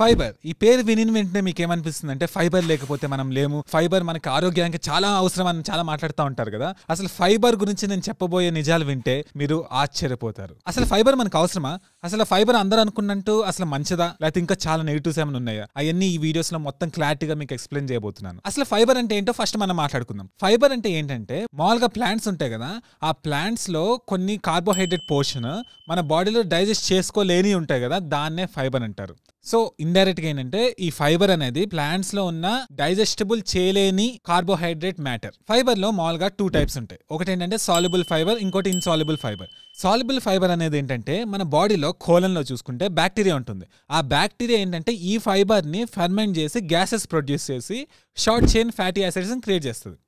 fibre ఈ పేరు విని వెంటనే మీకు ఏమనిపిస్తుంది అంటే ఫైబర్ లేకపోతే మనం లేము ఫైబర్ మనకు ఆరోగ్యానికి చాలా అవసరం అని చాలా మాట్లాడుతూ ఉంటారు కదా అసలు ఫైబర్ గురించి నేను చెప్పబోయే నిజాలు వింటే మీరు ఆశ్చర్యపోతారు అసలు ఫైబర్ మనకు అవసరమా అసలు ఫైబర్ అందరూ అనుకున్నట్టు అసలు మంచిదా లేకపోతే ఇంకా చాలా నెగిటివ్స్ ఏమైనా ఉన్నాయా అవన్నీ ఈ వీడియోస్ లో మొత్తం క్లారిటీగా మీకు ఎక్స్ప్లెయిన్ చేయబోతున్నాను అసలు ఫైబర్ అంటే ఏంటో ఫస్ట్ మనం మాట్లాడుకుందాం ఫైబర్ అంటే ఏంటంటే మామూలుగా ప్లాంట్స్ ఉంటాయి కదా ఆ ప్లాంట్స్ లో కొన్ని కార్బోహైడ్రేట్ పోర్షన్ మన బాడీలో డైజెస్ట్ చేసుకోలేని ఉంటాయి కదా దాన్నే ఫైబర్ అంటారు సో ఇండైరెక్ట్ గా ఏంటంటే ఈ ఫైబర్ అనేది ప్లాంట్స్ లో ఉన్న డైజెస్టబుల్ చేయలేని కార్బోహైడ్రేట్ మ్యాటర్ ఫైబర్ లో మామూలుగా టూ టైప్స్ ఉంటాయి ఒకటి ఏంటంటే సాల్యుబుల్ ఫైబర్ ఇంకోటి ఇన్సాల్యుబుల్ ఫైబర్ సాల్యుబుల్ ఫైబర్ అనేది ఏంటంటే మన బాడీలో కోలంలో చూసుకుంటే బ్యాక్టీరియా ఉంటుంది ఆ బ్యాక్టీరియా ఏంటంటే ఈ ఫైబర్ని ఫర్మెంట్ చేసి గ్యాసెస్ ప్రొడ్యూస్ చేసి short chain fatty acids create చేస్తుంది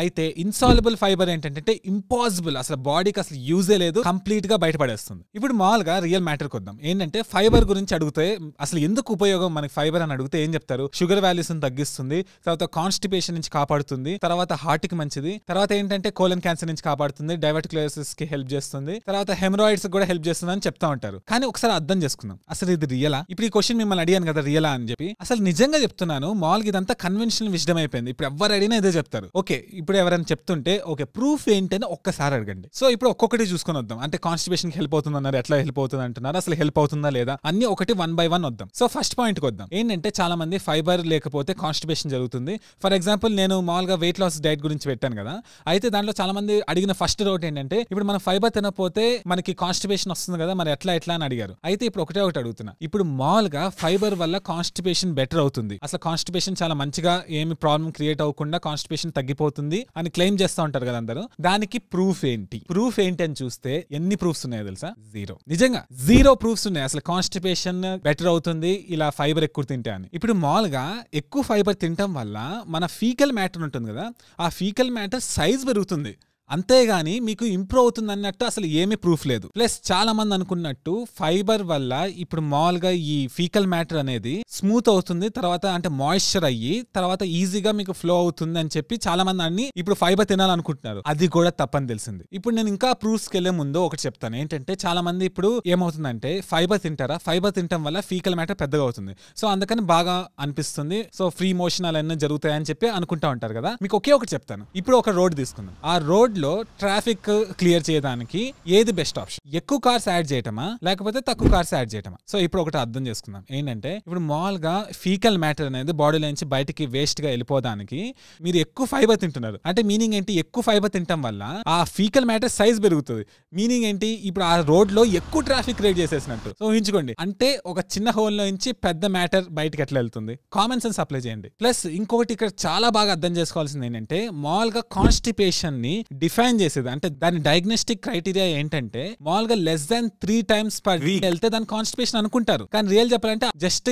అయితే ఇన్సాల్బుల్ ఫైబర్ ఏంటంటే ఇంపాసిబుల్ అసలు బాడీకి అసలు యూజే లేదు కంప్లీట్ గా బయటపడేస్తుంది ఇప్పుడు మామూలుగా రియల్ మ్యాటర్ కొద్దాం ఏంటంటే ఫైబర్ గురించి అడిగితే అసలు ఎందుకు ఉపయోగం మనకి ఫైబర్ అని అడిగితే ఏం చెప్తారు షుగర్ వాల్యూస్ తగ్గిస్తుంది తర్వాత కాన్స్టిపేషన్ నుంచి కాపాడుతుంది తర్వాత హార్ట్ కి మంచిది తర్వాత ఏంటంటే కోలన్ క్యాన్సర్ నుంచి కాపాడుతుంది డైవర్టిక్లోసిస్ కి హెల్ప్ చేస్తుంది తర్వాత హెమరాయిడ్స్ కూడా హెల్ప్ చేస్తుంది అని చెప్తా ఉంటారు కానీ ఒకసారి అర్థం చేసుకుందాం అసలు ఇది రియలా ఇప్పుడు ఈ క్వశ్చన్ మిమ్మల్ని అడిగాను కదా రియలా అని చెప్పి అసలు నిజంగా చెప్తున్నాను మామూలుగా ఇదంతా కన్వెన్షనల్ విజయం అయిపోయింది ఇప్పుడు ఎవరు అడిగినా ఇదే చెప్తారు ఓకే ఇప్పుడు ఎవరైనా చెప్తుంటే ఓకే ప్రూఫ్ ఏంటని ఒక్కసారి అడగండి సో ఇప్పుడు ఒక్కొక్కటి చూసుకొని వద్దాం అంటే కాన్స్టిబ్యూషన్ హెల్ప్ అవుతుంది అన్నారు ఎట్లా హెల్ప్ అవుతుంది అంటున్నారు అసలు హెల్ప్ అవుతుందా లేదా అన్ని ఒకటి వన్ బై వన్ వద్దాం సో ఫస్ట్ పాయింట్ వద్దాం ఏంటంటే చాలా మంది ఫైబర్ లేకపోతే కాన్స్టిబేషన్ జరుగుతుంది ఫర్ ఎగ్జాంపుల్ నేను మామూలుగా వెయిట్ లాస్ డైట్ గురించి పెట్టాను కదా అయితే దాంట్లో చాలా మంది అడిగిన ఫస్ట్ డౌట్ ఏంటంటే ఇప్పుడు మనం ఫైబర్ తినకపోతే మనకి కాన్స్టిబేషన్ వస్తుంది కదా మరి ఎట్లా ఎట్లా అని అడిగారు అయితే ఇప్పుడు ఒకటే ఒకటి అడుగుతున్నా ఇప్పుడు మామూలుగా ఫైబర్ వల్ల కాన్స్టిబేషన్ బెటర్ అవుతుంది అసలు కాన్స్టిబేషన్ చాలా మంచిగా ఏమి ప్రాబ్లం క్రియేట్ అవ్వకుండా కాన్స్టిబేషన్ తగ్గిపోతుంది ఉంది అని క్లెయిమ్ చేస్తూ ఉంటారు కదా అందరూ దానికి ప్రూఫ్ ఏంటి ప్రూఫ్ ఏంటి అని చూస్తే ఎన్ని ప్రూఫ్స్ ఉన్నాయో తెలుసా జీరో నిజంగా జీరో ప్రూఫ్స్ ఉన్నాయి అసలు కాన్స్టిపేషన్ బెటర్ అవుతుంది ఇలా ఫైబర్ ఎక్కువ తింటే అని ఇప్పుడు మామూలుగా ఎక్కువ ఫైబర్ తినటం వల్ల మన ఫీకల్ మ్యాటర్ ఉంటుంది కదా ఆ ఫీకల్ మ్యాటర్ సైజ్ పెరుగుతుంది అంతేగాని మీకు ఇంప్రూవ్ అవుతుంది అన్నట్టు అసలు ఏమీ ప్రూఫ్ లేదు ప్లస్ చాలా మంది అనుకున్నట్టు ఫైబర్ వల్ల ఇప్పుడు మామూలుగా ఈ ఫీకల్ మ్యాటర్ అనేది స్మూత్ అవుతుంది తర్వాత అంటే మాయిశ్చర్ అయ్యి తర్వాత ఈజీగా మీకు ఫ్లో అవుతుంది అని చెప్పి చాలా మంది అన్ని ఇప్పుడు ఫైబర్ తినాలనుకుంటున్నారు అది కూడా తప్పని తెలిసింది ఇప్పుడు నేను ఇంకా ప్రూఫ్స్కి వెళ్ళే ముందు ఒకటి చెప్తాను ఏంటంటే చాలా మంది ఇప్పుడు ఏమవుతుందంటే ఫైబర్ తింటారా ఫైబర్ తినటం వల్ల ఫీకల్ మ్యాటర్ పెద్దగా అవుతుంది సో అందుకని బాగా అనిపిస్తుంది సో ఫ్రీ మోషన్ అలా జరుగుతాయని చెప్పి అనుకుంటా ఉంటారు కదా మీకు ఒకే ఒకటి చెప్తాను ఇప్పుడు ఒక రోడ్ తీసుకుందాం ఆ రోడ్ రోడ్లో ట్రాఫిక్ క్లియర్ చేయడానికి ఏది బెస్ట్ ఆప్షన్ ఎక్కువ కార్స్ యాడ్ చేయటమా లేకపోతే తక్కువ కార్స్ యాడ్ చేయటమా సో ఇప్పుడు ఒకటి అర్థం చేసుకుందాం ఏంటంటే ఇప్పుడు మామూలుగా ఫీకల్ మ్యాటర్ అనేది బాడీలో నుంచి బయటికి వేస్ట్ గా వెళ్ళిపోవడానికి మీరు ఎక్కువ ఫైబర్ తింటున్నారు అంటే మీనింగ్ ఏంటి ఎక్కువ ఫైబర్ తినటం వల్ల ఆ ఫీకల్ మ్యాటర్ సైజ్ పెరుగుతుంది మీనింగ్ ఏంటి ఇప్పుడు ఆ రోడ్ లో ఎక్కువ ట్రాఫిక్ క్రియేట్ చేసేసినట్టు సో ఊహించుకోండి అంటే ఒక చిన్న లో నుంచి పెద్ద మ్యాటర్ బయటకి ఎట్లా వెళ్తుంది కామన్ సెన్స్ అప్లై చేయండి ప్లస్ ఇంకొకటి ఇక్కడ చాలా బాగా అర్థం చేసుకోవాల్సింది ఏంటంటే మామూలుగా కాన్స్టిపేషన్ ని డిఫైన్ చేసేది అంటే దాని డయాగ్నోస్టిక్ క్రైటీరియా ఏంటంటే గా less than three times per week వెళ్తే దాని కాన్స్టిపేషన్ అనుకుంటారు కానీ రియల్ చెప్పాలంటే జస్ట్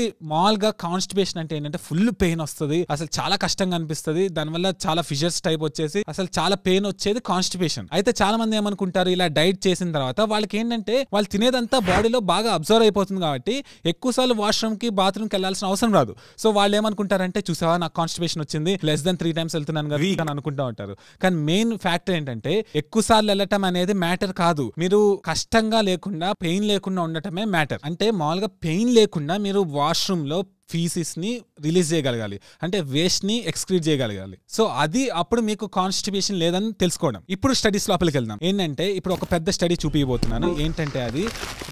గా కాన్స్టిపేషన్ అంటే ఏంటంటే ఫుల్ పెయిన్ వస్తుంది అసలు చాలా కష్టంగా అనిపిస్తుంది దానివల్ల చాలా ఫిషర్స్ టైప్ వచ్చేసి అసలు చాలా పెయిన్ వచ్చేది కాన్స్టిపేషన్ అయితే చాలా మంది ఏమనుకుంటారు ఇలా డైట్ చేసిన తర్వాత వాళ్ళకి ఏంటంటే వాళ్ళు తినేదంతా బాడీలో బాగా అబ్జర్వ్ అయిపోతుంది కాబట్టి ఎక్కువసార్లు వాష్రూమ్ కి బాత్రూమ్ కి వెళ్ళాల్సిన అవసరం రాదు సో వాళ్ళు ఏమనుకుంటారంటే చూసావా నాకు కాన్స్టిపేషన్ వచ్చింది లెస్ దెన్ త్రీ టైమ్స్ వెళ్తున్నాను కదా అని అనుకుంటా ఉంటారు కానీ మెయిన్ ఫ్యాక్టర్ ఏంటంటే ఎక్కువసార్లు వెళ్ళటం అనేది మ్యాటర్ కాదు మీరు కష్టంగా లేకుండా పెయిన్ లేకుండా ఉండటమే మ్యాటర్ అంటే మామూలుగా పెయిన్ లేకుండా మీరు వాష్రూమ్ లో ఫీసిస్ని రిలీజ్ చేయగలగాలి అంటే వేస్ట్ని ఎక్స్క్రీట్ చేయగలగాలి సో అది అప్పుడు మీకు కాన్స్టిపేషన్ లేదని తెలుసుకోవడం ఇప్పుడు స్టడీస్ లోపలికి వెళ్దాం ఏంటంటే ఇప్పుడు ఒక పెద్ద స్టడీ చూపిపోతున్నాను ఏంటంటే అది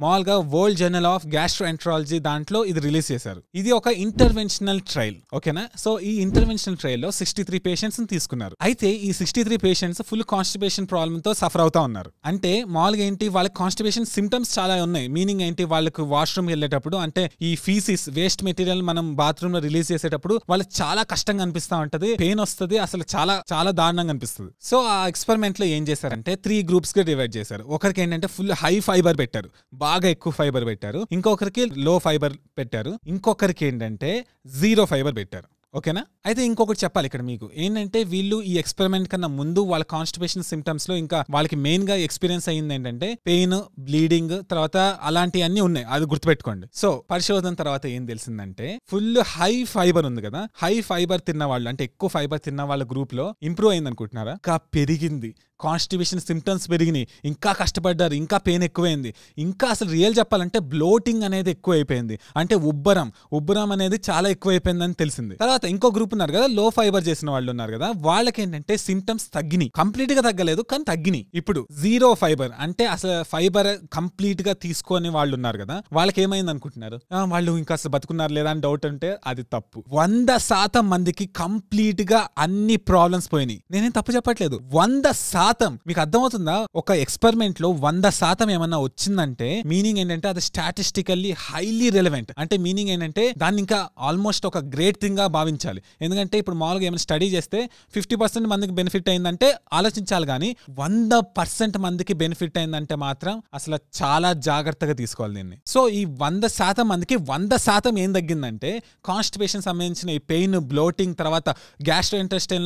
మామూలుగా world journal of gastroenterology దాంట్లో ఇది రిలీజ్ చేశారు ఇది ఒక ఇంటర్వెన్షనల్ ట్రయల్ ఓకేనా సో ఈ ఇంటర్వెన్షనల్ ట్రయల్లో సిక్స్టీ త్రీ పేషెంట్స్ తీసుకున్నారు అయితే ఈ sixty three patients full constipation తో సఫర్ అవుతా ఉన్నారు అంటే మామూలుగా ఏంటి వాళ్ళకి కాన్స్టిపేషన్ సిమ్టమ్స్ చాలా ఉన్నాయి మీనింగ్ ఏంటి వాళ్ళకు వాష్రూమ్ వెళ్ళేటప్పుడు అంటే ఈ ఫీసిస్ వేస్ట్ మెటీరియల్ మనం బాత్రూమ్ లో రిలీజ్ చేసేటప్పుడు వాళ్ళు చాలా కష్టంగా అనిపిస్తా ఉంటది పెయిన్ వస్తుంది అసలు చాలా చాలా దారుణంగా అనిపిస్తుంది సో ఆ ఎక్స్పెరిమెంట్ లో ఏం చేశారంటే త్రీ గ్రూప్స్ గా డివైడ్ చేశారు ఒకరికి ఏంటంటే ఫుల్ హై ఫైబర్ పెట్టారు బాగా ఎక్కువ ఫైబర్ పెట్టారు ఇంకొకరికి లో ఫైబర్ పెట్టారు ఇంకొకరికి ఏంటంటే జీరో ఫైబర్ పెట్టారు ఓకేనా అయితే ఇంకొకటి చెప్పాలి ఇక్కడ మీకు ఏంటంటే వీళ్ళు ఈ ఎక్స్పెరిమెంట్ కన్నా ముందు వాళ్ళ కాన్స్టిపేషన్ సిమ్టమ్స్ లో ఇంకా వాళ్ళకి మెయిన్ గా ఎక్స్పీరియన్స్ అయింది ఏంటంటే పెయిన్ బ్లీడింగ్ తర్వాత అలాంటి అన్ని ఉన్నాయి అది గుర్తుపెట్టుకోండి సో పరిశోధన తర్వాత ఏం తెలిసిందంటే ఫుల్ హై ఫైబర్ ఉంది కదా హై ఫైబర్ తిన్న వాళ్ళు అంటే ఎక్కువ ఫైబర్ తిన్న వాళ్ళ గ్రూప్ లో ఇంప్రూవ్ అయింది అనుకుంటున్నారా ఇంకా పెరిగింది కాన్స్టిబ్యూషన్ సిమ్టమ్స్ పెరిగినాయి ఇంకా కష్టపడ్డారు ఇంకా పెయిన్ ఎక్కువైంది ఇంకా అసలు రియల్ చెప్పాలంటే బ్లోటింగ్ అనేది ఎక్కువైపోయింది అంటే ఉబ్బరం ఉబ్బరం అనేది చాలా ఎక్కువైపోయిందని తెలిసింది తర్వాత ఇంకో గ్రూప్ ఉన్నారు కదా లో ఫైబర్ చేసిన వాళ్ళు ఉన్నారు కదా వాళ్ళకి ఏంటంటే సిమ్టమ్స్ తగ్గినాయి కంప్లీట్ గా తగ్గలేదు కానీ తగ్గినాయి ఇప్పుడు జీరో ఫైబర్ అంటే అసలు ఫైబర్ కంప్లీట్ గా తీసుకొని వాళ్ళు ఉన్నారు కదా వాళ్ళకి ఏమైంది అనుకుంటున్నారు వాళ్ళు ఇంకా అసలు బతుకున్నారు లేదా అని డౌట్ అంటే అది తప్పు వంద శాతం మందికి కంప్లీట్ గా అన్ని ప్రాబ్లమ్స్ పోయినాయి నేనేం తప్పు చెప్పట్లేదు వంద శాతం శాతం మీకు అర్థమవుతుందా ఒక ఎక్స్పెరిమెంట్ లో వంద శాతం ఏమన్నా వచ్చిందంటే మీనింగ్ ఏంటంటే అది స్టాటిస్టికల్లీ హైలీ రెలవెంట్ అంటే మీనింగ్ ఏంటంటే దాన్ని ఇంకా ఆల్మోస్ట్ ఒక గ్రేట్ థింగ్ గా భావించాలి ఎందుకంటే ఇప్పుడు మామూలుగా ఏమైనా స్టడీ చేస్తే ఫిఫ్టీ పర్సెంట్ మందికి బెనిఫిట్ అయిందంటే ఆలోచించాలి కానీ వంద పర్సెంట్ మందికి బెనిఫిట్ అయిందంటే మాత్రం అసలు చాలా జాగ్రత్తగా తీసుకోవాలి దీన్ని సో ఈ వంద శాతం మందికి వంద శాతం ఏం తగ్గిందంటే కాన్స్టిపేషన్ సంబంధించిన ఈ పెయిన్ బ్లోటింగ్ తర్వాత గ్యాస్ట్రో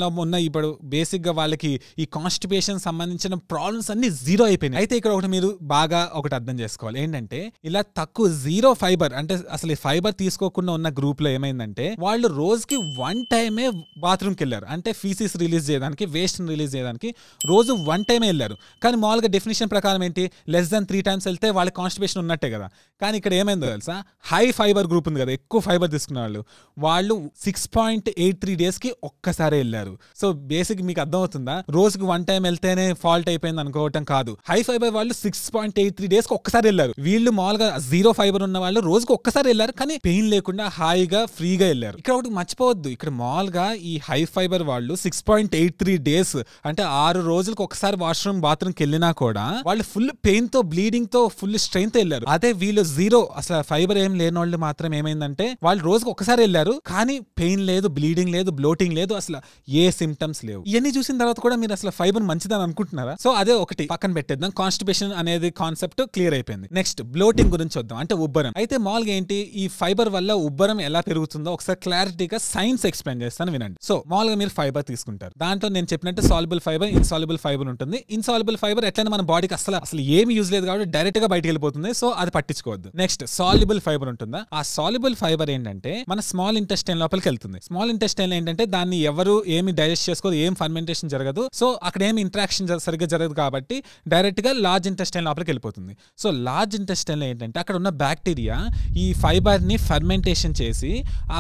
లో ఉన్న ఇప్పుడు బేసిక్గా వాళ్ళకి ఈ కాన్స్టిపేషన్ కమ్యూనికేషన్ సంబంధించిన ప్రాబ్లమ్స్ అన్ని జీరో అయిపోయినాయి అయితే ఇక్కడ ఒకటి మీరు బాగా ఒకటి అర్థం చేసుకోవాలి ఏంటంటే ఇలా తక్కువ జీరో ఫైబర్ అంటే అసలు ఈ ఫైబర్ తీసుకోకుండా ఉన్న గ్రూప్ లో ఏమైందంటే వాళ్ళు రోజుకి వన్ టైమే బాత్రూమ్కి వెళ్ళారు అంటే ఫీసీస్ రిలీజ్ చేయడానికి వేస్ట్ రిలీజ్ చేయడానికి రోజు వన్ టైమే వెళ్ళారు కానీ మామూలుగా డెఫినేషన్ ప్రకారం ఏంటి లెస్ దాన్ త్రీ టైమ్స్ వెళ్తే వాళ్ళ కాన్స్టిపేషన్ ఉన్నట్టే కదా కానీ ఇక్కడ ఏమైందో తెలుసా హై ఫైబర్ గ్రూప్ ఉంది కదా ఎక్కువ ఫైబర్ తీసుకున్న వాళ్ళు వాళ్ళు six point eight three days కి ఒక్కసారి వెళ్ళారు సో బేసిక్ మీకు అర్థమవుతుందా రోజుకి వన్ టైం వెళ్తే అయితేనే ఫాల్ట్ అయిపోయింది అనుకోవటం కాదు హై ఫైబర్ వాళ్ళు six point eight three days ఒక్కసారి వెళ్ళారు వీళ్ళు మామూలుగా జీరో ఫైబర్ ఉన్న వాళ్ళు రోజుకి ఒక్కసారి వెళ్ళారు కానీ పెయిన్ లేకుండా హాయిగా ఫ్రీగా వెళ్ళారు ఇక్కడ ఒకటి మర్చిపోవద్దు ఇక్కడ మామూలుగా ఈ హై ఫైబర్ వాళ్ళు six point eight three days అంటే ఆరు రోజులకు ఒకసారి వాష్రూమ్ కి వెళ్ళినా కూడా వాళ్ళు ఫుల్ పెయిన్ తో బ్లీడింగ్ తో ఫుల్ స్ట్రెంగ్త్ వెళ్ళారు అదే వీళ్ళు జీరో అసలు ఫైబర్ ఏం లేని వాళ్ళు మాత్రం ఏమైందంటే వాళ్ళు రోజుకి ఒకసారి వెళ్ళారు కానీ పెయిన్ లేదు బ్లీడింగ్ లేదు బ్లోటింగ్ లేదు అసలు ఏ సిమ్టమ్స్ లేవు ఇవన్నీ చూసిన తర్వాత కూడా మీరు అసలు ఫైబర్ మంచి మంచిదని అనుకుంటున్నారా సో అదే ఒకటి పక్కన పెట్టేద్దాం కాన్స్టిపేషన్ అనేది కాన్సెప్ట్ క్లియర్ అయిపోయింది నెక్స్ట్ బ్లోటింగ్ గురించి వద్దాం అంటే ఉబ్బరం అయితే మాల్ ఏంటి ఈ ఫైబర్ వల్ల ఉబ్బరం ఎలా పెరుగుతుందో ఒకసారి క్లారిటీగా సైన్స్ ఎక్స్ప్లెయిన్ చేస్తాను వినండి సో మాల్ మీరు ఫైబర్ తీసుకుంటారు దాంట్లో నేను చెప్పినట్టు సాల్బుల్ ఫైబర్ ఇన్సాల్బుల్ ఫైబర్ ఉంటుంది ఇన్సాల్బుల్ ఫైబర్ ఎట్లయినా మన బాడీకి అసలు అసలు ఏమి యూజ్ లేదు కాబట్టి డైరెక్ట్ గా బయటకు వెళ్ళిపోతుంది సో అది పట్టించుకోవద్దు నెక్స్ట్ సాల్యుబుల్ ఫైబర్ ఉంటుందా ఆ సాల్యుబుల్ ఫైబర్ ఏంటంటే మన స్మాల్ ఇంటెస్టైన్ లోపలికి వెళ్తుంది స్మాల్ ఇంటెస్టైన్ ఏంటంటే దాన్ని ఎవరు ఏమి డైజెస్ట్ చేసుకోదు ఏం ఫర్మెంటేషన్ జరగదు సో అక్కడ ఏమి ఇంట్రాక్షన్ సరిగ్గా జరగదు కాబట్టి డైరెక్ట్గా లార్జ్ ఇంటెస్టైన్ లోపలికి వెళ్ళిపోతుంది సో లార్జ్ లో ఏంటంటే అక్కడ ఉన్న బ్యాక్టీరియా ఈ ఫైబర్ని ఫర్మెంటేషన్ చేసి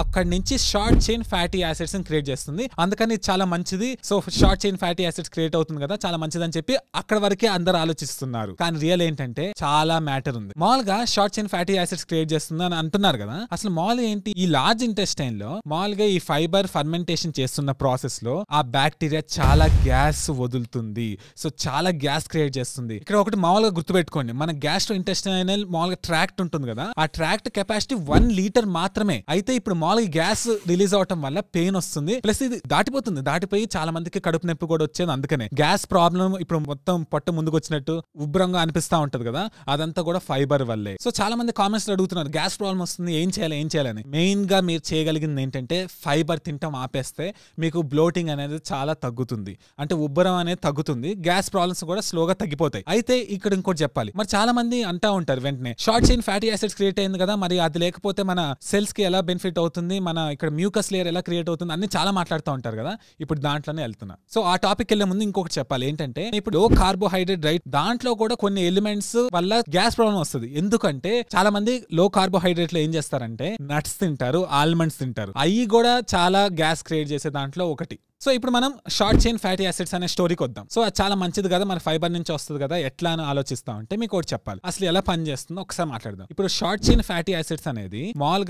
అక్కడి నుంచి షార్ట్ చైన్ ఫ్యాటీ యాసిడ్స్ని క్రియేట్ చేస్తుంది అందుకని చాలా మంచిది so short chain fatty acids create అవుతుంది కదా చాలా మంచిది అని చెప్పి అక్కడ వరకే అందరు ఆలోచిస్తున్నారు కానీ రియల్ ఏంటంటే చాలా మ్యాటర్ ఉంది మామూలుగా short chain fatty acids create చేస్తుంది అని అంటున్నారు కదా అసలు మాల్ ఏంటి ఈ లార్జ్ ఇంటెస్టైన్ లో మామూలుగా ఈ ఫైబర్ ఫర్మెంటేషన్ చేస్తున్న ప్రాసెస్ లో ఆ బ్యాక్టీరియా చాలా గ్యాస్ వదులుతుంది ఉంటుంది సో చాలా గ్యాస్ క్రియేట్ చేస్తుంది ఇక్కడ ఒకటి మామూలుగా గుర్తుపెట్టుకోండి మన గ్యాస్ట్రో ఇంటెస్టైనల్ మామూలుగా ట్రాక్ట్ ఉంటుంది కదా ఆ ట్రాక్ట్ కెపాసిటీ వన్ లీటర్ మాత్రమే అయితే ఇప్పుడు మామూలుగా గ్యాస్ రిలీజ్ అవటం వల్ల పెయిన్ వస్తుంది ప్లస్ ఇది దాటిపోతుంది దాటిపోయి చాలా మందికి కడుపు నొప్పి కూడా వచ్చేది అందుకనే గ్యాస్ ప్రాబ్లం ఇప్పుడు మొత్తం పొట్ట ముందుకు వచ్చినట్టు ఉబ్రంగా అనిపిస్తా ఉంటది కదా అదంతా కూడా ఫైబర్ వల్లే సో చాలా మంది కామెంట్స్ అడుగుతున్నారు గ్యాస్ ప్రాబ్లం వస్తుంది ఏం చేయాలి ఏం చేయాలని మెయిన్ గా మీరు చేయగలిగింది ఏంటంటే ఫైబర్ తింటాం ఆపేస్తే మీకు బ్లోటింగ్ అనేది చాలా తగ్గుతుంది అంటే ఉబ్బరం అనేది తగ్గు తగ్గుతుంది గ్యాస్ ప్రాబ్లమ్స్ కూడా స్లోగా తగ్గిపోతాయి అయితే ఇక్కడ ఇంకోటి చెప్పాలి మరి చాలా మంది అంటా ఉంటారు వెంటనే short chain fatty acids create అయింది కదా మరి అది లేకపోతే మన సెల్స్ కి ఎలా బెనిఫిట్ అవుతుంది మన ఇక్కడ మ్యూకస్ లేయర్ ఎలా క్రియేట్ అవుతుంది అన్ని చాలా మాట్లాడుతూ ఉంటారు కదా ఇప్పుడు దాంట్లోనే వెళ్తున్నా సో ఆ టాపిక్ వెళ్ళే ముందు ఇంకొకటి చెప్పాలి ఏంటంటే ఇప్పుడు కార్బోహైడ్రేట్ డైట్ దాంట్లో కూడా కొన్ని ఎలిమెంట్స్ వల్ల గ్యాస్ ప్రాబ్లం వస్తుంది ఎందుకంటే చాలా మంది లో కార్బోహైడ్రేట్ లో ఏం చేస్తారంటే నట్స్ తింటారు ఆల్మండ్స్ తింటారు అవి కూడా చాలా గ్యాస్ క్రియేట్ చేసే దాంట్లో ఒకటి సో ఇప్పుడు మనం షార్ట్ చైన్ ఫ్యాటీ యాసిడ్స్ అనే స్టోరీకి వద్దాం సో అది చాలా మంచిది కదా మన ఫైబర్ నుంచి వస్తుంది కదా ఎట్లా అని ఆలోచిస్తా ఉంటే మీకు ఒకటి చెప్పాలి అసలు ఎలా పని చేస్తుందో ఒకసారి మాట్లాడదాం ఇప్పుడు షార్ట్ చైన్ ఫ్యాటీ యాసిడ్స్ అనేది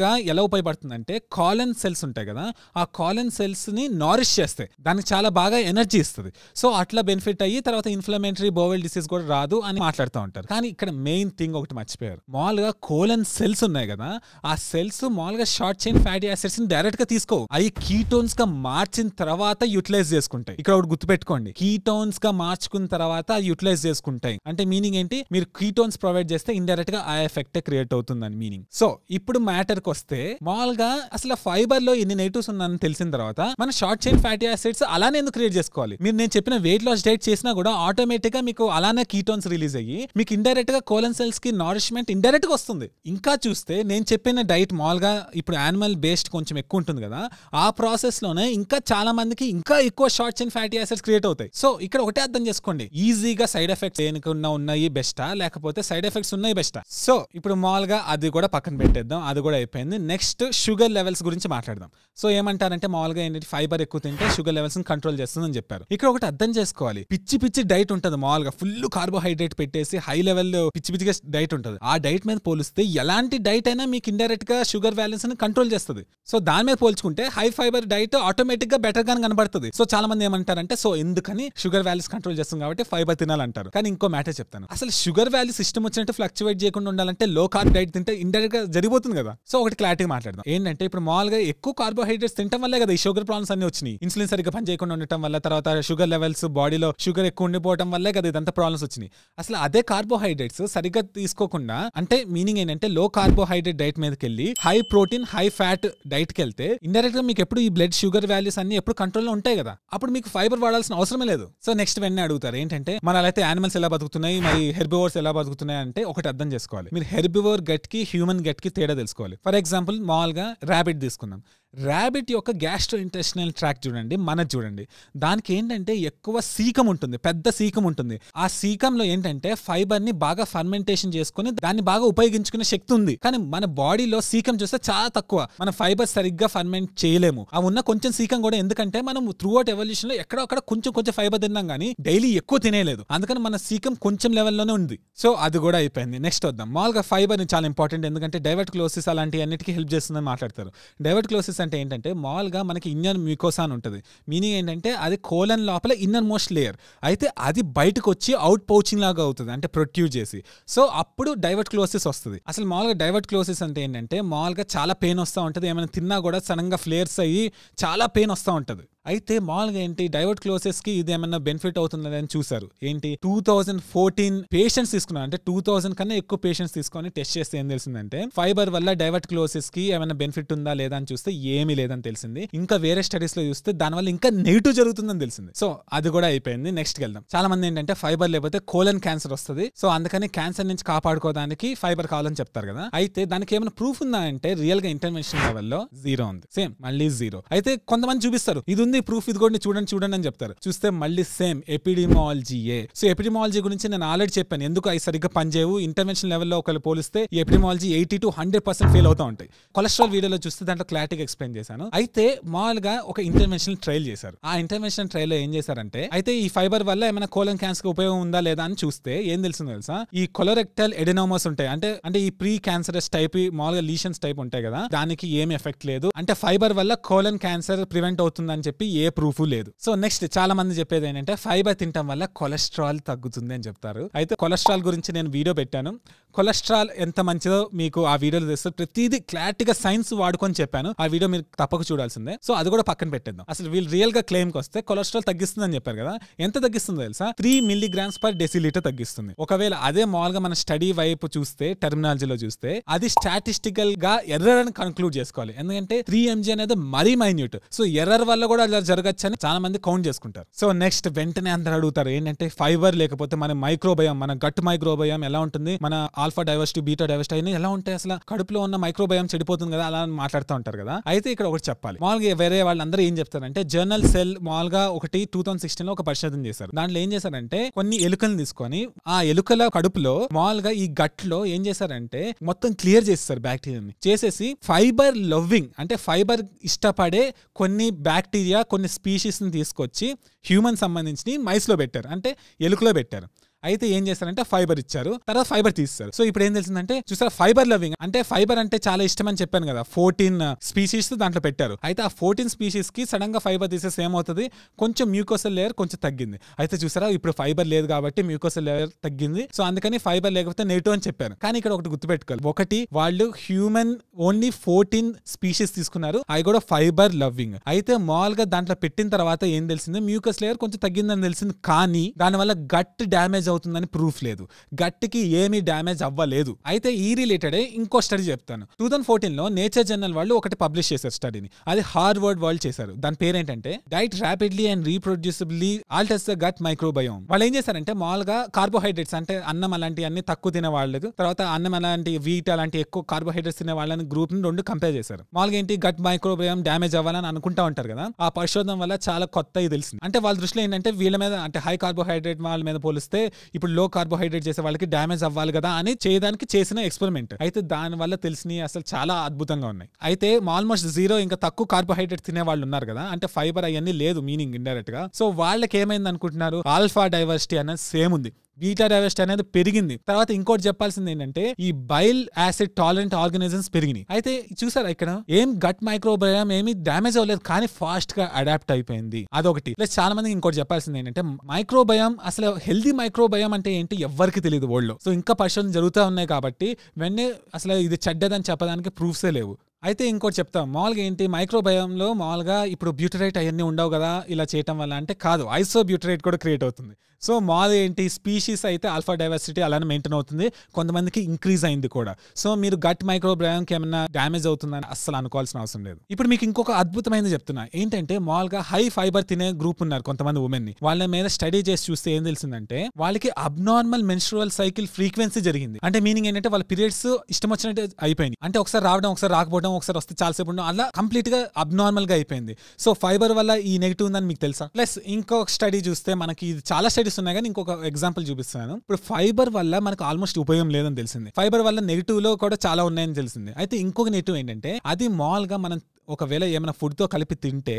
గా ఎలా ఉపయోగపడుతుందంటే కాలన్ సెల్స్ ఉంటాయి కదా ఆ కాలన్ సెల్స్ ని నారిష్ చేస్తాయి దానికి చాలా బాగా ఎనర్జీ ఇస్తుంది సో అట్లా బెనిఫిట్ అయ్యి తర్వాత ఇన్ఫ్లమేటరీ బోవెల్ డిసీజ్ కూడా రాదు అని మాట్లాడుతూ ఉంటారు కానీ ఇక్కడ మెయిన్ థింగ్ ఒకటి మర్చిపోయారు గా కోలన్ సెల్స్ ఉన్నాయి కదా ఆ సెల్స్ గా షార్ట్ చైన్ ఫ్యాటీ యాసిడ్స్ ని డైరెక్ట్ గా తీసుకోవు అవి కీటోన్స్ గా మార్చిన తర్వాత తర్వాత యూటిలైజ్ చేసుకుంటాయి ఇక్కడ ఒకటి గుర్తుపెట్టుకోండి కీటోన్స్ గా మార్చుకున్న తర్వాత యూటిలైజ్ చేసుకుంటాయి అంటే మీనింగ్ ఏంటి మీరు కీటోన్స్ ప్రొవైడ్ చేస్తే ఇండైరెక్ట్ గా ఆ ఎఫెక్ట్ క్రియేట్ అవుతుందని మీనింగ్ సో ఇప్పుడు మ్యాటర్ కి వస్తే మామూలుగా అసలు ఫైబర్ లో ఎన్ని నెగిటివ్స్ ఉన్నాయని తెలిసిన తర్వాత మన షార్ట్ చైన్ ఫ్యాటీ యాసిడ్స్ అలానే ఎందుకు క్రియేట్ చేసుకోవాలి మీరు నేను చెప్పిన వెయిట్ లాస్ డైట్ చేసినా కూడా ఆటోమేటిక్ గా మీకు అలానే కీటోన్స్ రిలీజ్ అయ్యి మీకు ఇండైరెక్ట్ గా కోలన్ సెల్స్ కి నారిష్మెంట్ ఇండైరెక్ట్ గా వస్తుంది ఇంకా చూస్తే నేను చెప్పిన డైట్ మామూలుగా ఇప్పుడు యానిమల్ బేస్డ్ కొంచెం ఎక్కువ ఉంటుంది కదా ఆ ప్రాసెస్ లోనే ఇంకా చాలా మందికి మనకి ఇంకా ఎక్కువ shorts and fatty acids create అవుతాయి సో ఇక్కడ ఒకటే అర్థం చేసుకోండి ఈజీగా సైడ్ ఎఫెక్ట్స్ ఏనుకున్నా ఉన్నాయి బెస్టా లేకపోతే సైడ్ ఎఫెక్ట్స్ ఉన్నాయి బెస్టా సో ఇప్పుడు గా అది కూడా పక్కన పెట్టేద్దాం అది కూడా అయిపోయింది నెక్స్ట్ షుగర్ లెవెల్స్ గురించి మాట్లాడదాం సో ఏమంటారంటే మామూలుగా ఏంటంటే ఫైబర్ ఎక్కువ తింటే షుగర్ లెవెల్స్ కంట్రోల్ చేస్తుందని చెప్పారు ఇక్కడ ఒకటి అర్థం చేసుకోవాలి పిచ్చి పిచ్చి డైట్ ఉంటుంది మామూలుగా ఫుల్ కార్బోహైడ్రేట్ పెట్టేసి హై లెవెల్ పిచ్చి పిచ్చిగా డైట్ ఉంటుంది ఆ డైట్ మీద పోలిస్తే ఎలాంటి డైట్ అయినా మీకు ఇండైరెక్ట్ గా షుగర్ బ్యాలెన్స్ ని కంట్రోల్ చేస్తుంది సో దాని మీద పోల్చుకుంటే హై ఫైబర్ డైట్ ఆటోమేటిక్ గా బెటర్ గా పడుతుంది సో చాలా మంది ఏమంటారంటే సో ఎందుకని షుగర్ వాల్యూస్ కంట్రోల్ చేస్తాం కాబట్టి ఫైబర్ తినాలంటారు కానీ ఇంకో మ్యాటర్ చెప్తాను అసలు షుగర్ వాల్యూ సిస్టమ్ వచ్చినట్టు ఫ్లక్చువేట్ చేయకుండా ఉండాలంటే లో కార్బ్ డైట్ తింటే ఇండైరెక్ట్ గా జరిగిపోతుంది కదా సో ఒకటి క్లారిటీ మాట్లాడదాం ఏంటంటే ఇప్పుడు మామూలుగా ఎక్కువ కార్బోహైడ్రేట్స్ తింటాం వల్లే కదా ఈ షుగర్ ప్రాబ్లమ్స్ అన్ని వచ్చినాయి ఇన్సులిన్ సరిగ్గా పని చేయకుండా ఉండటం వల్ల తర్వాత షుగర్ లెవెల్స్ బాడీలో షుగర్ ఎక్కువ ఉండిపోవడం వల్లే కదా ఇదంతా ప్రాబ్లమ్స్ వచ్చినాయి అసలు అదే కార్బోహైడ్రేట్స్ సరిగ్గా తీసుకోకుండా అంటే మీనింగ్ ఏంటంటే లో కార్బోహైడ్రేట్ డైట్ మీదకి వెళ్ళి high protein high fat diet కి వెళ్తే ఇండైరెక్ట్ గా మీకు ఎప్పుడు ఈ బ్లడ్ షుగర్ వాల్యూస్ అన్ని ఎప్పుడు కంట్రోల్ ఆహారంలో ఉంటాయి కదా అప్పుడు మీకు ఫైబర్ వాడాల్సిన అవసరమే లేదు సో నెక్స్ట్ వెంటనే అడుగుతారు ఏంటంటే మన అయితే ఆనిమల్స్ ఎలా బతుకుతున్నాయి మరి హెర్బివర్స్ ఎలా బతుకుతున్నాయి అంటే ఒకటి అర్థం చేసుకోవాలి మీరు హెర్బివర్ గట్ కి హ్యూమన్ గట్ కి తేడా తెలుసుకోవాలి ఫర్ ఎగ్జాంపుల్ మామూలుగా ర్యాబిట్ తీసుకుందాం ర్యాబిట్ యొక్క గ్యాస్ట్రో ఇంటెస్టినల్ ట్రాక్ చూడండి మనకు చూడండి దానికి ఏంటంటే ఎక్కువ సీకం ఉంటుంది పెద్ద సీకం ఉంటుంది ఆ సీకంలో ఏంటంటే ఫైబర్ని బాగా ఫర్మెంటేషన్ చేసుకుని దాన్ని బాగా ఉపయోగించుకునే శక్తి ఉంది కానీ మన బాడీలో సీకం చూస్తే చాలా తక్కువ మన ఫైబర్ సరిగ్గా ఫర్మెంట్ చేయలేము ఆ ఉన్న కొంచెం సీకం కూడా ఎందుకంటే మనం త్రూఅవుట్ ఎవల్యూషన్ లో ఎక్కడ కొంచెం కొంచెం ఫైబర్ తిన్నాం కానీ డైలీ ఎక్కువ తినేయలేదు అందుకని మన సీకం కొంచెం లెవెల్లోనే ఉంది సో అది కూడా అయిపోయింది నెక్స్ట్ వద్దాం మామూలుగా ఫైబర్ చాలా ఇంపార్టెంట్ ఎందుకంటే డైవర్ట్ క్లోసిస్ అలాంటి అన్నిటికీ హెల్ప్ చేస్తుందని మాట్లాడతారు డైవర్ట్ క్లోసిస్ మియోసిస్ అంటే ఏంటంటే మామూలుగా మనకి ఇన్నర్ మ్యూకోసా అని ఉంటుంది మీనింగ్ ఏంటంటే అది కోలన్ లోపల ఇన్నర్ మోస్ట్ లేయర్ అయితే అది బయటకు వచ్చి అవుట్ పౌచింగ్ లాగా అవుతుంది అంటే ప్రొడ్యూస్ చేసి సో అప్పుడు డైవర్ట్ క్లోసెస్ వస్తుంది అసలు మామూలుగా డైవర్ట్ క్లోసెస్ అంటే ఏంటంటే మామూలుగా చాలా పెయిన్ వస్తూ ఉంటుంది ఏమైనా తిన్నా కూడా సడన్గా ఫ్లేయర్స్ అయ్యి చాలా పెయిన్ వస్తూ ఉంటుంది అయితే మామూలుగా ఏంటి డైవర్ట్ క్లోసెస్ కి ఇది ఏమైనా బెనిఫిట్ అవుతుందని అని చూసారు ఏంటి టూ థౌసండ్ ఫోర్టీన్ పేషెంట్స్ తీసుకున్నారు అంటే టూ థౌసండ్ కన్నా ఎక్కువ పేషెంట్స్ తీసుకొని టెస్ట్ చేస్తే ఏం తెలిసిందంటే ఫైబర్ వల్ల డైవర్ట్ క్లోసెస్ కి ఏమైనా బెనిఫిట్ ఉందా లేదా అని చూస్తే ఏమీ లేదని తెలిసింది ఇంకా వేరే స్టడీస్ లో చూస్తే దానివల్ల ఇంకా నెగిటివ్ జరుగుతుందని తెలిసింది సో అది కూడా అయిపోయింది నెక్స్ట్ వెళ్దాం చాలా మంది ఏంటంటే ఫైబర్ లేకపోతే కోలన్ క్యాన్సర్ వస్తుంది సో అందుకని క్యాన్సర్ నుంచి కాపాడుకోవడానికి ఫైబర్ కావాలని చెప్తారు కదా అయితే దానికి ఏమైనా ప్రూఫ్ ఉందా అంటే రియల్ గా ఇంటర్వెన్షన్ లెవెల్లో జీరో ఉంది సేమ్ మళ్ళీ జీరో అయితే కొంతమంది చూపిస్తారు ఇది ఉంది ఉంది ప్రూఫ్ ఇది కూడా చూడండి చూడండి అని చెప్తారు చూస్తే మళ్ళీ సేమ్ ఎపిడిమాలజీయే సో ఎపిడిమాలజీ గురించి నేను ఆల్రెడీ చెప్పాను ఎందుకు అవి సరిగ్గా పనిచేయవు ఇంటర్వెన్షన్ లెవెల్లో ఒకళ్ళు పోలిస్తే epidemiology eighty to hundred percent fail అవుతా ఉంటాయి కొలెస్ట్రాల్ వీడియోలో చూస్తే దాంట్లో క్లారిటీగా ఎక్స్ప్లెయిన్ చేశాను అయితే మామూలుగా ఒక ఇంటర్వెన్షన్ ట్రయల్ చేశారు ఆ ఇంటర్వెన్షన్ ట్రయల్ లో ఏం చేశారంటే అయితే ఈ ఫైబర్ వల్ల ఏమైనా కోలన్ క్యాన్సర్ ఉపయోగం ఉందా లేదా అని చూస్తే ఏం తెలుసు తెలుసా ఈ కొలరెక్టల్ ఎడినోమోస్ ఉంటాయి అంటే అంటే ఈ ప్రీ క్యాన్సరస్ టైప్ మామూలుగా లీషన్స్ టైప్ ఉంటాయి కదా దానికి ఏం ఎఫెక్ట్ లేదు అంటే ఫైబర్ వల్ల కోలన్ క్యాన్సర్ ప్రివెంట్ అవుతుందని చెప్పి కాబట్టి ఏ ప్రూఫ్ లేదు సో నెక్స్ట్ చాలా మంది చెప్పేది ఏంటంటే ఫైబర్ తినటం వల్ల కొలెస్ట్రాల్ తగ్గుతుంది అని చెప్తారు అయితే కొలెస్ట్రాల్ గురించి నేను వీడియో పెట్టాను కొలెస్ట్రాల్ ఎంత మంచిదో మీకు ఆ వీడియోలో తెస్తే ప్రతిదీ క్లారిటీగా సైన్స్ వాడుకొని చెప్పాను ఆ వీడియో మీరు తప్పక చూడాల్సిందే సో అది కూడా పక్కన పెట్టేద్దాం అసలు వీళ్ళు రియల్ గా క్లెయిమ్ కి వస్తే కొలెస్ట్రాల్ తగ్గిస్తుందని చెప్పారు కదా ఎంత తగ్గిస్తుందో తెలుసా త్రీ మిల్లీగ్రామ్స్ పర్ డెసిలీటర్ తగ్గిస్తుంది ఒకవేళ అదే మామూలుగా మన స్టడీ వైపు చూస్తే టెర్మినాలజీలో చూస్తే అది స్టాటిస్టికల్ గా ఎర్రర్ అని కన్క్లూడ్ చేసుకోవాలి ఎందుకంటే త్రీ ఎంజీ అనేది మరీ మైన్యూట్ సో ఎర్రర్ వల్ల కూడా ఇలా జరగచ్చని చాలా మంది కౌంట్ చేసుకుంటారు సో నెక్స్ట్ వెంటనే అందరు అడుగుతారు ఏంటంటే ఫైబర్ లేకపోతే మన మైక్రోబయం మన గట్ మైక్రోబయం ఎలా ఉంటుంది మన ఆల్ఫా డైవర్సిటీ బీటా డైవర్సిటీ అయినా ఎలా ఉంటాయి అసలు కడుపులో ఉన్న మైక్రోబయం చెడిపోతుంది కదా అలా మాట్లాడుతూ ఉంటారు కదా అయితే ఇక్కడ ఒకటి చెప్పాలి మామూలుగా వేరే వాళ్ళందరూ ఏం చెప్తారంటే జర్నల్ సెల్ మామూలుగా ఒకటి టూ థౌసండ్ సిక్స్టీన్ లో ఒక పరిశోధన చేశారు దాంట్లో ఏం చేశారంటే కొన్ని ఎలుకలు తీసుకొని ఆ ఎలుకల కడుపులో మామూలుగా ఈ గట్ లో ఏం చేశారంటే మొత్తం క్లియర్ చేస్తారు బ్యాక్టీరియాని చేసేసి ఫైబర్ లవ్వింగ్ అంటే ఫైబర్ ఇష్టపడే కొన్ని బ్యాక్టీరియా కొన్ని స్పీషీస్ని తీసుకొచ్చి హ్యూమన్ సంబంధించి మైస్లో పెట్టారు అంటే ఎలుకలో పెట్టారు అయితే ఏం చేస్తారంటే ఫైబర్ ఇచ్చారు తర్వాత ఫైబర్ తీస్తారు సో ఇప్పుడు ఏం తెలిసిందంటే చూసారా ఫైబర్ లవింగ్ అంటే ఫైబర్ అంటే చాలా ఇష్టం అని చెప్పాను కదా ఫోర్టీన్ స్పీసీస్ దాంట్లో పెట్టారు అయితే ఆ ఫోర్టీన్ స్పీసీస్ కి సడన్ గా ఫైబర్ తీసేసి ఏమవుతుంది కొంచెం మ్యూకోసల్ లేయర్ కొంచెం తగ్గింది అయితే చూసారా ఇప్పుడు ఫైబర్ లేదు కాబట్టి మ్యూకోసల్ లేయర్ తగ్గింది సో అందుకని ఫైబర్ లేకపోతే నెగిటివ్ అని చెప్పాను కానీ ఇక్కడ ఒకటి గుర్తుపెట్టుకోవాలి ఒకటి వాళ్ళు హ్యూమన్ ఓన్లీ ఫోర్టీన్ స్పీసీస్ తీసుకున్నారు అవి కూడా ఫైబర్ లవ్వింగ్ అయితే గా దాంట్లో పెట్టిన తర్వాత ఏం తెలిసింది మ్యూకస్ లేయర్ కొంచెం తగ్గిందని తెలిసింది కానీ దానివల్ల గట్ డ్యామేజ్ అవుతుంది అవుతుందని ప్రూఫ్ లేదు గట్టికి ఏమీ డ్యామేజ్ అవ్వలేదు అయితే ఈ రిలేటెడ్ ఇంకో స్టడీ చెప్తాను టూ థౌసండ్ లో నేచర్ జర్నల్ వాళ్ళు ఒకటి పబ్లిష్ చేశారు స్టడీని అది హార్వర్డ్ వరల్డ్ చేశారు దాని పేరేంటంటే diet rapidly and reproducibly alters the gut microbiome వాళ్ళు ఏం చేశారంటే మామూలుగా కార్బోహైడ్రేట్స్ అంటే అన్నం అన్ని తక్కువ తినే వాళ్ళకు తర్వాత అన్నం అలాంటి వీట్ అలాంటి ఎక్కువ కార్బోహైడ్రేట్స్ తినే వాళ్ళని గ్రూప్ ని రెండు కంపేర్ చేశారు మామూలుగా ఏంటి గట్ మైక్రోబయోమ్ డ్యామేజ్ అవ్వాలని అనుకుంటా ఉంటారు కదా ఆ పరిశోధన వల్ల చాలా కొత్త తెలిసింది అంటే వాళ్ళ దృష్టిలో ఏంటంటే వీళ్ళ మీద అంటే హై కార్బోహైడ్రేట్ వాళ్ళ మీద పోలిస్తే ఇప్పుడు లో కార్బోహైడ్రేట్ చేసే వాళ్ళకి డ్యామేజ్ అవ్వాలి కదా అని చేయడానికి చేసిన ఎక్స్పెరిమెంట్ అయితే దాని వల్ల తెలిసినవి అసలు చాలా అద్భుతంగా ఉన్నాయి అయితే ఆల్మోస్ట్ జీరో ఇంకా తక్కువ కార్బోహైడ్రేట్ తినే వాళ్ళు ఉన్నారు కదా అంటే ఫైబర్ అవన్నీ లేదు మీనింగ్ ఇండైరెక్ట్ గా సో వాళ్ళకి ఏమైంది అనుకుంటున్నారు ఆల్ఫా డైవర్సిటీ అనేది సేమ్ ఉంది బీటా డైవర్సిటీ అనేది పెరిగింది తర్వాత ఇంకోటి చెప్పాల్సింది ఏంటంటే ఈ బైల్ యాసిడ్ టాలరెంట్ ఆర్గానిజమ్స్ పెరిగినాయి అయితే చూసారా ఇక్కడ ఏం గట్ మైక్రోబయామ్ ఏమి డామేజ్ అవ్వలేదు కానీ ఫాస్ట్ గా అడాప్ట్ అయిపోయింది అదొకటి ప్లస్ చాలా మందికి ఇంకోటి చెప్పాల్సింది ఏంటంటే మైక్రోబయామ్ అసలు హెల్దీ మైక్రోబయామ్ అంటే ఏంటి ఎవరికి తెలియదు వరల్డ్ లో సో ఇంకా పరిశోధన జరుగుతూ ఉన్నాయి కాబట్టి వెన్నే అసలు ఇది చెడ్డదని చెప్పడానికి ప్రూఫ్సే లేవు అయితే ఇంకోటి చెప్తాం మామూలుగా ఏంటి మైక్రోబయంలో మామూలుగా ఇప్పుడు బ్యూటరైట్ అవన్నీ ఉండవు కదా ఇలా చేయటం వల్ల అంటే కాదు ఐసో బ్యూటరైట్ కూడా క్రియేట్ అవుతుంది సో మాల్ ఏంటి స్పీషీస్ అయితే ఆల్ఫా డైవర్సిటీ అలానే మెయింటైన్ అవుతుంది కొంతమందికి ఇంక్రీజ్ అయింది కూడా సో మీరు గట్ మైక్రోబయంకి ఏమైనా డ్యామేజ్ అవుతుందని అస్సలు అనుకోవాల్సిన అవసరం లేదు ఇప్పుడు మీకు ఇంకొక అద్భుతమైనది చెప్తున్నా ఏంటంటే మామూలుగా హై ఫైబర్ తినే గ్రూప్ ఉన్నారు కొంతమంది ఉమెన్ని వాళ్ళ మీద స్టడీ చేసి చూస్తే ఏం తెలిసిందంటే వాళ్ళకి అబ్నార్మల్ మెన్స్ట్రువల్ సైకిల్ ఫ్రీక్వెన్సీ జరిగింది అంటే మీనింగ్ ఏంటంటే వాళ్ళ పీరియడ్స్ ఇష్టం వచ్చినట్టు అయిపోయింది అంటే ఒకసారి రావడం ఒకసారి రాకపోవడం శాతం ఒకసారి వస్తే చాలాసేపు ఉండడం అలా కంప్లీట్ గా అబ్నార్మల్ గా అయిపోయింది సో ఫైబర్ వల్ల ఈ నెగిటివ్ ఉందని మీకు తెలుసా ప్లస్ ఇంకొక స్టడీ చూస్తే మనకి ఇది చాలా స్టడీస్ ఉన్నాయి కానీ ఇంకొక ఎగ్జాంపుల్ చూపిస్తున్నాను ఇప్పుడు ఫైబర్ వల్ల మనకు ఆల్మోస్ట్ ఉపయోగం లేదని తెలిసింది ఫైబర్ వల్ల నెగిటివ్ లో కూడా చాలా ఉన్నాయని తెలిసింది అయితే ఇంకొక నెగిటివ్ ఏంటంటే అది మామూలుగా మనం ఒకవేళ ఏమైనా ఫుడ్తో కలిపి తింటే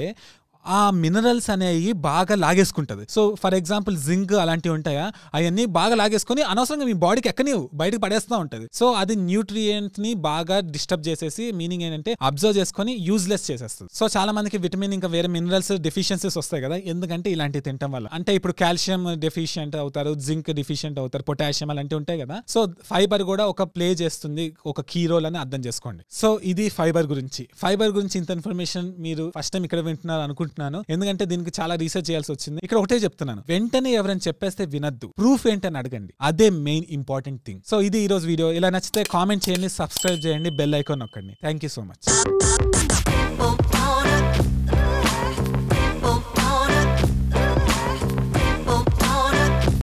ఆ మినరల్స్ అనేవి బాగా లాగేసుకుంటుంది సో ఫర్ ఎగ్జాంపుల్ జింక్ అలాంటివి ఉంటాయా అవన్నీ బాగా లాగేసుకొని అనవసరంగా మీ బాడీకి ఎక్కనివ్వు బయటకు పడేస్తూ ఉంటుంది సో అది న్యూట్రియంట్ ని బాగా డిస్టర్బ్ చేసేసి మీనింగ్ ఏంటంటే అబ్జర్వ్ చేసుకొని యూజ్లెస్ చేసేస్తుంది సో చాలా మందికి విటమిన్ ఇంకా వేరే మినరల్స్ డెఫిషియన్సీస్ వస్తాయి కదా ఎందుకంటే ఇలాంటివి తినటం వల్ల అంటే ఇప్పుడు కాల్షియం డెఫిషియంట్ అవుతారు జింక్ డెఫిషియంట్ అవుతారు పొటాషియం అలాంటివి ఉంటాయి కదా సో ఫైబర్ కూడా ఒక ప్లే చేస్తుంది ఒక కీ రోల్ అని అర్థం చేసుకోండి సో ఇది ఫైబర్ గురించి ఫైబర్ గురించి ఇంత ఇన్ఫర్మేషన్ మీరు ఫస్ట్ టైం ఇక్కడ వింటున్నారు అనుకుంటున్నారు చెప్తున్నాను ఎందుకంటే దీనికి చాలా రీసెర్చ్ చేయాల్సి వచ్చింది ఇక్కడ ఒకటే చెప్తున్నాను వెంటనే ఎవరైనా చెప్పేస్తే వినద్దు ప్రూఫ్ ఏంటని అడగండి అదే మెయిన్ ఇంపార్టెంట్ థింగ్ సో ఇది ఈ రోజు వీడియో ఇలా నచ్చితే కామెంట్ చేయండి సబ్స్క్రైబ్ చేయండి బెల్ ఐకాన్ నొక్కండి థ్యాంక్ యూ సో మచ్